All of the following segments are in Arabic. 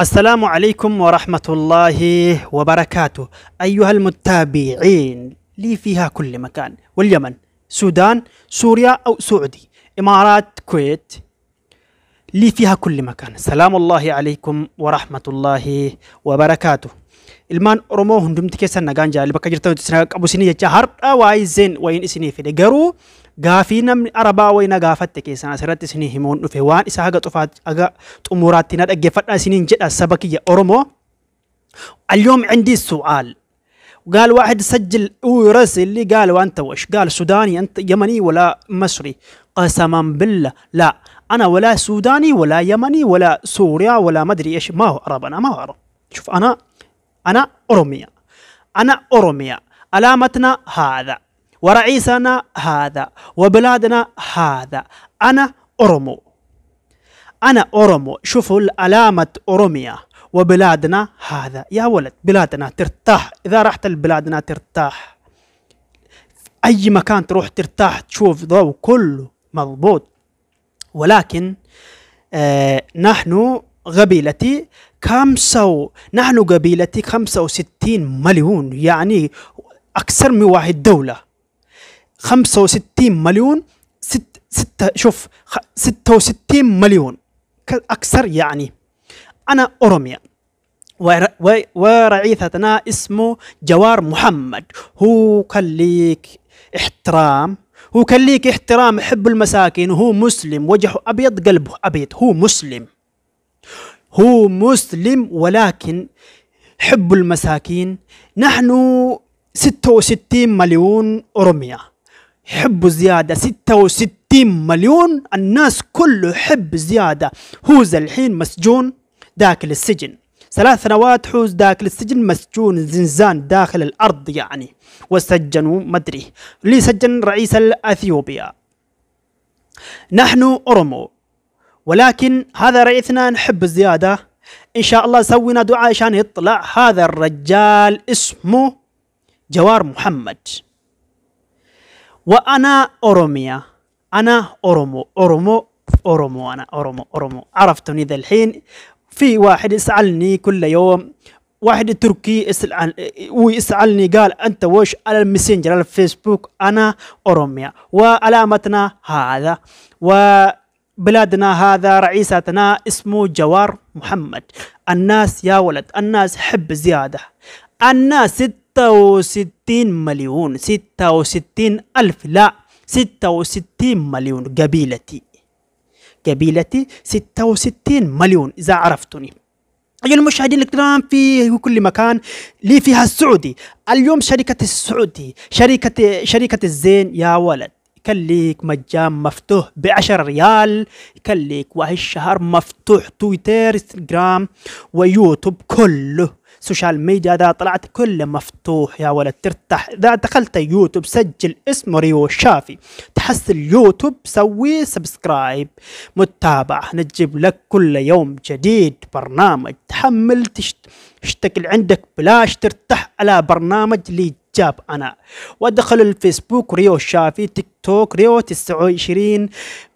السلام عليكم ورحمة الله وبركاته أيها المتابعين لي فيها كل مكان واليمن سودان سوريا أو سعودي إمارات كويت لي فيها كل مكان سلام الله عليكم ورحمة الله وبركاته ilmaan Oromoo hundumti keessan nagaan jaalli bakka jirtan isin qabu isin jecha har'a waayizeen wayin isinii fide garuu gaafii namni arabaa wayina gaafatte keessan asirratti isin himuun dhufe waan isa haga xufaat haga xumuraatti na dhaggeeffadha isiniin jedha saba kiyya Oromoo. اليوم عندي سؤال قال واحد سجل ويرسل لي قال وانت وش قال سوداني انت يمني ولا مصري قسما بالله لا انا ولا سوداني ولا يمني ولا سوريا ولا مدري ايش ما هو عرب انا ما هو عرب شوف انا أنا أرومية أنا أرومية علامتنا هذا ورئيسنا هذا وبلادنا هذا أنا أرومو أنا أرومو شوفوا علامة أرومية وبلادنا هذا يا ولد بلادنا ترتاح إذا رحت لبلادنا ترتاح أي مكان تروح ترتاح تشوف ضوء كله مضبوط ولكن آه نحن قبيلتي خمسة و... نحن قبيلتي خمسة وستين مليون يعني أكثر من واحد دولة خمسة وستين مليون ست ستة شوف ستة وستين مليون أكثر يعني أنا أوروميا ورعيثتنا اسمه جوار محمد هو كان ليك احترام هو كان ليك احترام يحب المساكين هو مسلم وجهه أبيض قلبه أبيض هو مسلم هو مسلم ولكن حب المساكين نحن 66 مليون أورميا حب زيادة 66 مليون الناس كله حب زيادة هو الحين مسجون داخل السجن ثلاث سنوات حوز داخل السجن مسجون زنزان داخل الأرض يعني وسجنوا مدري لي سجن رئيس الأثيوبيا نحن أورمو ولكن هذا رئيسنا نحب الزيادة إن شاء الله سوينا دعاء عشان يطلع هذا الرجال اسمه جوار محمد وأنا أوروميا أنا أورومو أورومو أورومو أنا أورومو أورومو عرفتوني ذا الحين في واحد يسألني كل يوم واحد تركي يسأل ويسألني قال أنت وش على المسنجر على الفيسبوك أنا أوروميا وعلامتنا هذا و بلادنا هذا رئيساتنا اسمه جوار محمد الناس يا ولد الناس حب زيادة الناس 66 مليون 66 ألف لا 66 مليون قبيلتي قبيلتي 66 مليون إذا عرفتني أيها المشاهدين الكرام في كل مكان لي فيها السعودي اليوم شركة السعودي شركة شركة الزين يا ولد يكليك مجان مفتوح بعشر ريال يكليك وهالشهر مفتوح تويتر انستغرام ويوتيوب كله سوشيال ميديا اذا طلعت كله مفتوح يا ولد ترتاح اذا دخلت يوتيوب سجل اسم ريو شافي تحس اليوتيوب سوي سبسكرايب متابعة نجيب لك كل يوم جديد برنامج تحمل تشتكل عندك بلاش ترتاح على برنامج لي جاب انا وادخل الفيسبوك ريو شافي تيك توك ريو 29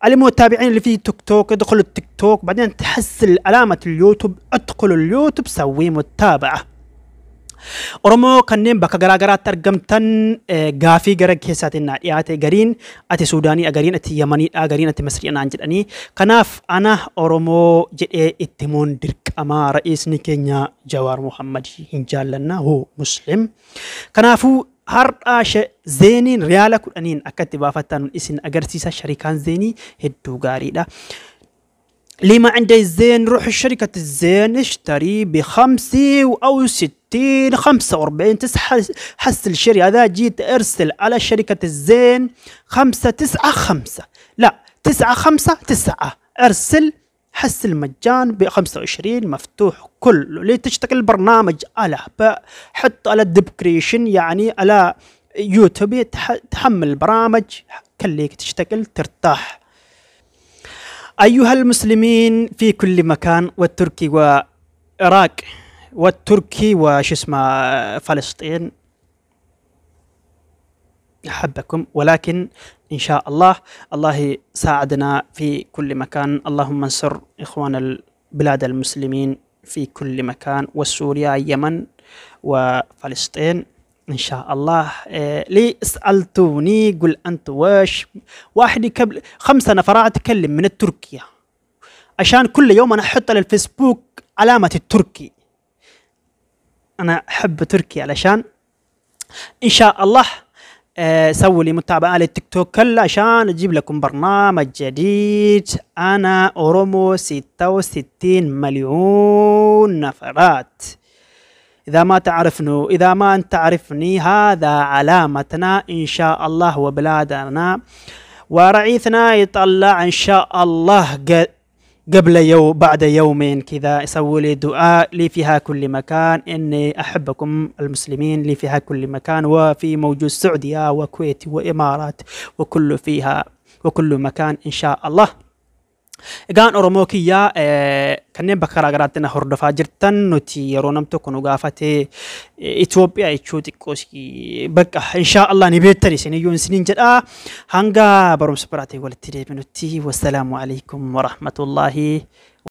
المتابعين اللي في تيك توك ادخلوا التيك توك بعدين تحس علامه اليوتيوب ادخلوا اليوتيوب سوي متابعه Oromo kanneen bakka garaagaraatti argamtan gaafii gara keessaatiin naa dhiyaate gariin ati Suudaanii gariin ati Yamaniidha gariin ati Masriidhaan jedhanii kanaaf ana Oromoo jedhee itti muun dirqamaa ra'iisni keenya Jawaar Muhammad hin jaallanna hoo Muslim kanaafuu har'aa zeeniin riyaala kudhaniin akka itti baafattan isin agarsiisa sharikaan zeenii hedduu gaariidha. لما عند الزين روح الشركة الزين اشتري بخمسة أو ستة خمسة 45 تسعة حس الشري هذا جيت ارسل على شركة الزين 5 9 5 لا 9 5 9 ارسل حس المجان ب 25 مفتوح كله ليه تشتغل البرنامج على حط على الدبكريشن يعني على يوتيوب تحمل البرامج خليك تشتغل ترتاح أيها المسلمين في كل مكان والتركي وعراق والتركي وش اسمه فلسطين أحبكم ولكن إن شاء الله الله ساعدنا في كل مكان اللهم انصر إخوان البلاد المسلمين في كل مكان وسوريا اليمن وفلسطين ان شاء الله إيه، لي سالتوني قل انت واش واحد قبل خمسة نفرات اتكلم من التركيا عشان كل يوم انا احط على الفيسبوك علامة التركي انا احب تركي علشان ان شاء الله آه، سووا لي متابعه التيك توك عشان اجيب لكم برنامج جديد انا اورومو 66 مليون نفرات إذا ما تعرفنو إذا ما أنت تعرفني هذا علامتنا إن شاء الله وبلادنا ورعيثنا يطلع إن شاء الله قبل يوم بعد يومين كذا يسووا لي دعاء لي فيها كل مكان اني احبكم المسلمين لي فيها كل مكان وفي موجود سعوديه وكويت وامارات وكل فيها وكل مكان ان شاء الله Egaan Oromoo kiyyaa kanneen bakka garaagaraattina hordofaa jirtan nuti yeroo namto kun gaafatee Itoophiyaa jechuu xiqqoos bakka inshaa Allah ni beektan isiniyyuu isiniin jedha. Hanga barumsa biraatiin walitti deebinutti wassalaamu alaikum warahmatullaahi